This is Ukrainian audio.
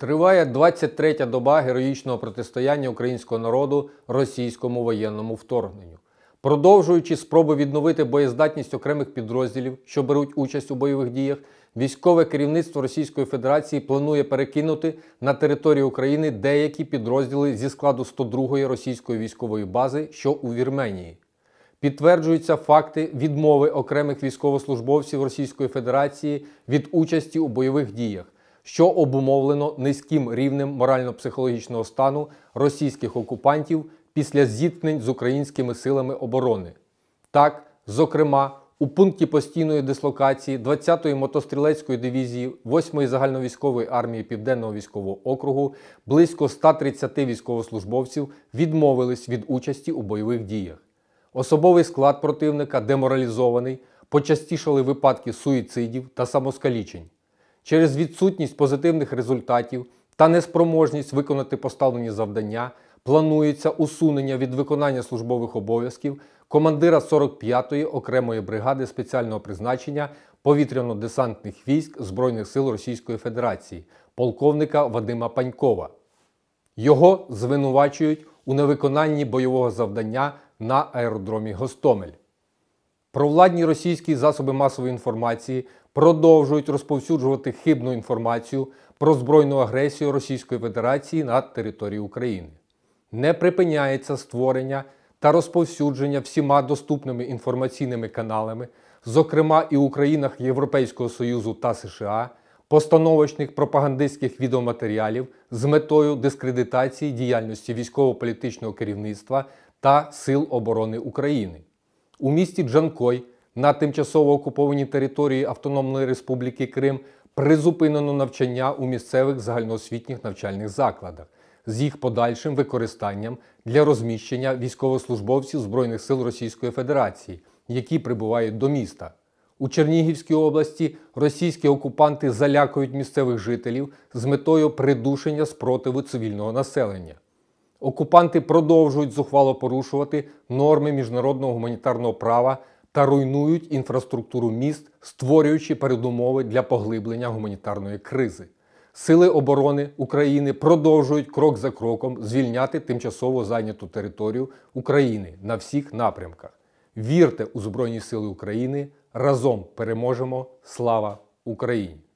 Триває 23-та доба героїчного протистояння українського народу російському воєнному вторгненню, продовжуючи спроби відновити боєздатність окремих підрозділів, що беруть участь у бойових діях. Військове керівництво Російської Федерації планує перекинути на територію України деякі підрозділи зі складу 102-ї російської військової бази, що у Вірменії. Підтверджуються факти відмови окремих військовослужбовців Російської Федерації від участі у бойових діях що обумовлено низьким рівнем морально-психологічного стану російських окупантів після зіткнень з українськими силами оборони. Так, зокрема, у пункті постійної дислокації 20-ї мотострілецької дивізії 8-ї загальновійськової армії Південного військового округу близько 130 військовослужбовців відмовились від участі у бойових діях. Особовий склад противника деморалізований, почастішали випадки суїцидів та самоскалічень через відсутність позитивних результатів та неспроможність виконати поставлені завдання, планується усунення від виконання службових обов'язків командира 45-ї окремої бригади спеціального призначення повітряно-десантних військ Збройних сил Російської Федерації, полковника Вадима Панькова. Його звинувачують у невиконанні бойового завдання на аеродромі Гостомель. Провладні російські засоби масової інформації продовжують розповсюджувати хибну інформацію про збройну агресію Російської Федерації на території України. Не припиняється створення та розповсюдження всіма доступними інформаційними каналами, зокрема і в Українах Європейського Союзу та США, постановочних пропагандистських відеоматеріалів з метою дискредитації діяльності військово-політичного керівництва та Сил оборони України у місті Джанкой на тимчасово окупованій території Автономної Республіки Крим призупинено навчання у місцевих загальноосвітніх навчальних закладах з їх подальшим використанням для розміщення військовослужбовців Збройних сил Російської Федерації, які прибувають до міста. У Чернігівській області російські окупанти залякують місцевих жителів з метою придушення спротиву цивільного населення. Окупанти продовжують зухвало порушувати норми міжнародного гуманітарного права та руйнують інфраструктуру міст, створюючи передумови для поглиблення гуманітарної кризи. Сили оборони України продовжують крок за кроком звільняти тимчасово зайняту територію України на всіх напрямках. Вірте у Збройні Сили України! Разом переможемо! Слава Україні!